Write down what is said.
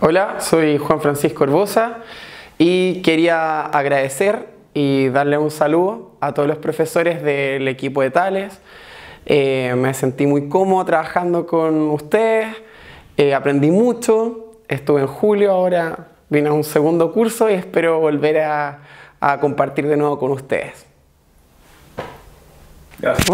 Hola, soy Juan Francisco Herbosa y quería agradecer y darle un saludo a todos los profesores del equipo de Tales. Eh, me sentí muy cómodo trabajando con ustedes, eh, aprendí mucho, estuve en julio, ahora vine a un segundo curso y espero volver a, a compartir de nuevo con ustedes. Gracias.